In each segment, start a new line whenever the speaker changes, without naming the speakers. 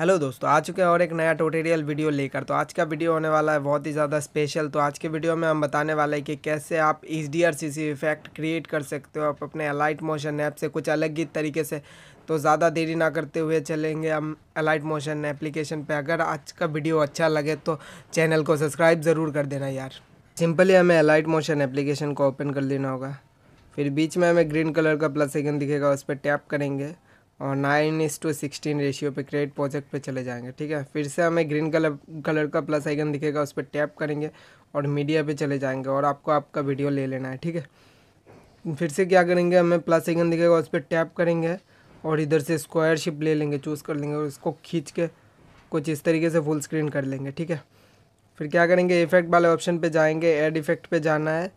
hello दोस्तों आ चुके हैं और एक नया ट्यूटोरियल वीडियो लेकर तो आज का वीडियो होने वाला है बहुत ही ज़्यादा स्पेशल तो आज के वीडियो में हम बताने वाले हैं कि कैसे आप H D R C C effect create कर सकते हो आप अपने अलाइट मोशन ऐप से कुछ अलग ही तरीके से तो ज़्यादा देरी ना करते हुए चलेंगे हम अलाइट मोशन एप्लीकेशन पर अगर आज का वीडियो अच्छा लगे तो चैनल को सब्सक्राइब ज़रूर कर देना यार सिंपली हमें अलाइट मोशन एप्लीकेशन को ओपन कर लेना होगा फिर बीच में हमें ग्रीन कलर का प्लस सेकेंड दिखेगा उस पर टैप करेंगे और nine is to sixteen ratio पे क्रिएट प्रोजेक्ट पे चले जाएंगे ठीक है फिर से हमें ग्रीन कलर कलर का प्लस आइकन दिखेगा उस पर टैप करेंगे और मीडिया पे चले जाएंगे और आपको आपका वीडियो ले लेना है ठीक है फिर से क्या करेंगे हमें प्लस आइकन दिखेगा उस पर टैप करेंगे और इधर से स्क्वायर शिप ले लेंगे चूज़ कर लेंगे और उसको खींच के कुछ इस तरीके से फुल स्क्रीन कर लेंगे ठीक है फिर क्या करेंगे इफेक्ट वाले ऑप्शन पर जाएंगे एड इफेक्ट पर जाना है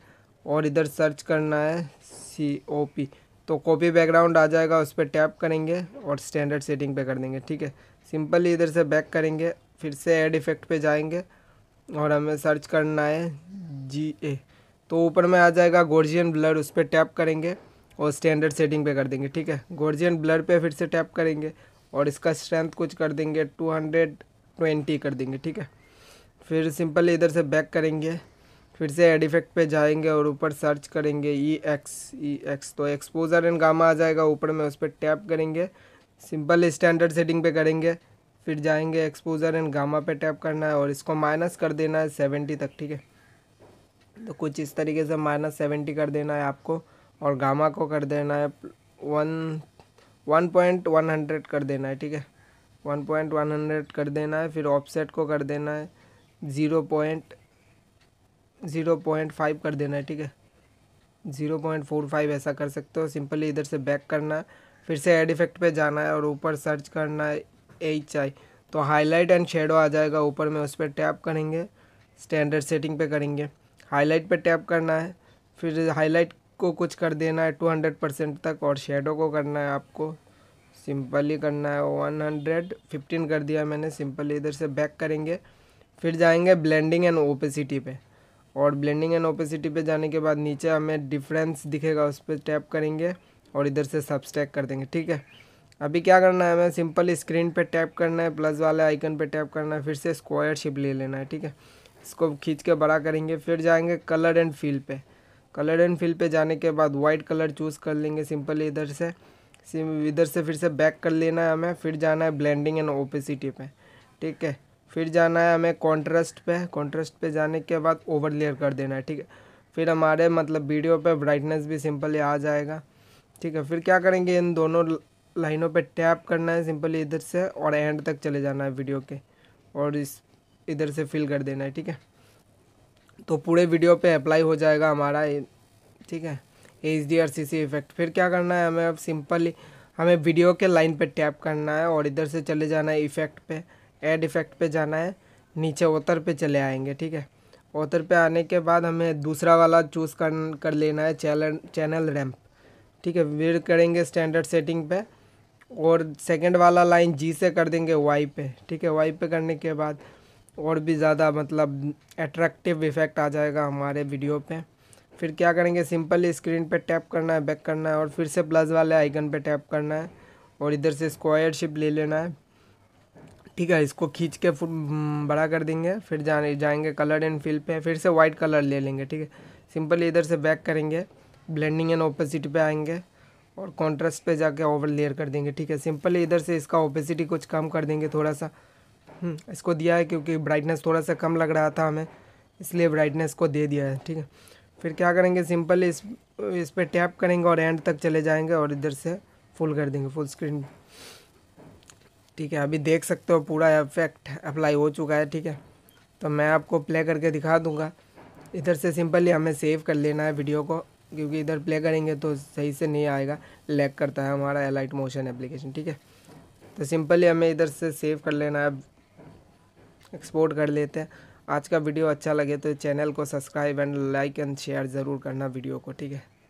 और इधर सर्च करना है सी ओ पी तो कॉपी बैकग्राउंड आ जाएगा उस पर टैप करेंगे और स्टैंडर्ड सेटिंग पे कर देंगे ठीक है सिंपली इधर से बैक करेंगे फिर से एड इफेक्ट पे जाएंगे और हमें सर्च करना है जी ए तो ऊपर में आ जाएगा गोर्जियन ब्लर उस पर टैप करेंगे और स्टैंडर्ड सेटिंग पे कर देंगे ठीक है गोर्जियन ब्लर पे फिर से टैप करेंगे और इसका स्ट्रेंथ कुछ कर देंगे टू हंड्रेड ट्वेंटी कर देंगे ठीक है फिर सिंपल इधर से बैक करेंगे फिर से एड इफेक्ट पे जाएंगे और ऊपर सर्च करेंगे ई एक्स ई एक्स तो एक्सपोजर एंड गामा आ जाएगा ऊपर में उस पर टैप करेंगे सिंपल स्टैंडर्ड सेटिंग पे करेंगे फिर जाएंगे एक्सपोजर एंड गामा पे टैप करना है और इसको माइनस कर देना है सेवेंटी तक ठीक है तो कुछ इस तरीके से माइनस सेवेंटी कर देना है आपको और गामा को कर देना है one one point one hundred कर देना है ठीक है वन पॉइंट वन हंड्रेड कर देना है फिर ऑफसेट को कर देना है zero point zero point five कर देना है ठीक है ज़ीरो पॉइंट फोर फाइव ऐसा कर सकते हो सिंपली इधर से बैक करना है फिर से एड इफेक्ट पे जाना है और ऊपर सर्च करना है एच आई तो हाईलाइट एंड शेडो आ जाएगा ऊपर में उस पर टैप करेंगे स्टैंडर्ड सेटिंग पे करेंगे हाईलाइट पे टैप करना है फिर हाईलाइट को कुछ कर देना है टू हंड्रेड परसेंट तक और शेडो को करना है आपको सिंपली करना है वन हंड्रेड फिफ्टीन कर दिया मैंने सिंपली इधर से बैक करेंगे फिर जाएंगे ब्लेंडिंग एंड ओपेसिटी पे और ब्लेंडिंग एंड ओपेसिटी पे जाने के बाद नीचे हमें डिफरेंस दिखेगा उस पर टैप करेंगे और इधर से सब्सट्रैक कर देंगे ठीक है अभी क्या करना है हमें सिंपल स्क्रीन पे टैप करना है प्लस वाले आइकन पे टैप करना है फिर से स्क्वायर शिप ले लेना है ठीक है इसको खींच के बड़ा करेंगे फिर जाएंगे कलर एंड फील पे कलर एंड फील पे जाने के बाद वाइट कलर चूज़ कर लेंगे सिंपली इधर से इधर से फिर से बैक कर लेना है हमें फिर जाना है ब्लेंडिंग एंड ओपेसिटी पे ठीक है फिर जाना है हमें कॉन्ट्रास्ट पे कॉन्ट्रास्ट पे जाने के बाद ओवर लेयर कर देना है ठीक है फिर हमारे मतलब वीडियो पे ब्राइटनेस भी सिंपली आ जाएगा ठीक है फिर क्या करेंगे इन दोनों लाइनों पे टैप करना है सिंपली इधर से और एंड तक चले जाना है वीडियो के और इस इधर से फिल कर देना है ठीक है तो पूरे वीडियो पर अप्लाई हो जाएगा हमारा ठीक है H D R C C effect फिर क्या करना है हमें अब सिंपली हमें वीडियो के लाइन पे टैप करना है और इधर से चले जाना है इफेक्ट पे एड इफेक्ट पे जाना है नीचे ओतर पे चले आएंगे ठीक है ओतर पे आने के बाद हमें दूसरा वाला चूज़ कर कर लेना है चैनल चैनल रैम्प ठीक है वीर करेंगे स्टैंडर्ड सेटिंग पे और सेकंड वाला लाइन जी से कर देंगे वाई पे ठीक है वाई पे करने के बाद और भी ज़्यादा मतलब एट्रैक्टिव इफेक्ट आ जाएगा हमारे वीडियो पर फिर क्या करेंगे सिंपल स्क्रीन पर टैप करना है बैक करना है और फिर से प्लस वाले आइकन पर टैप करना है और इधर से स्क्वायर शिप ले लेना है ठीक है इसको खींच के हम्म, बड़ा कर देंगे फिर जा जाएंगे कलर एंड फिल पे फिर से वाइट कलर ले लेंगे ठीक है सिंपली इधर से बैक करेंगे ब्लेंडिंग एंड ओपोसिटी पे आएंगे और कॉन्ट्रास्ट पे जाके ओवर लेयर कर देंगे ठीक है सिंपली इधर से इसका ओपेसिटी कुछ कम कर देंगे थोड़ा सा हम्म, इसको दिया है क्योंकि ब्राइटनेस थोड़ा सा कम लग रहा था हमें इसलिए ब्राइटनेस को दे दिया है ठीक है फिर क्या करेंगे सिंपल इस इस पर टैप करेंगे और एंड तक चले जाएंगे और इधर से फुल कर देंगे फुल स्क्रीन ठीक है अभी देख सकते हो पूरा इफेक्ट अप्लाई हो चुका है ठीक है तो मैं आपको प्ले करके दिखा दूंगा इधर से सिंपली हमें सेव कर लेना है वीडियो को क्योंकि इधर प्ले करेंगे तो सही से नहीं आएगा लैग करता है हमारा एलाइट मोशन एप्लीकेशन ठीक है तो सिंपली हमें इधर से सेव कर लेना है एक्सपोर्ट कर लेते हैं आज का वीडियो अच्छा लगे तो चैनल को subscribe and like and share ज़रूर करना वीडियो को ठीक है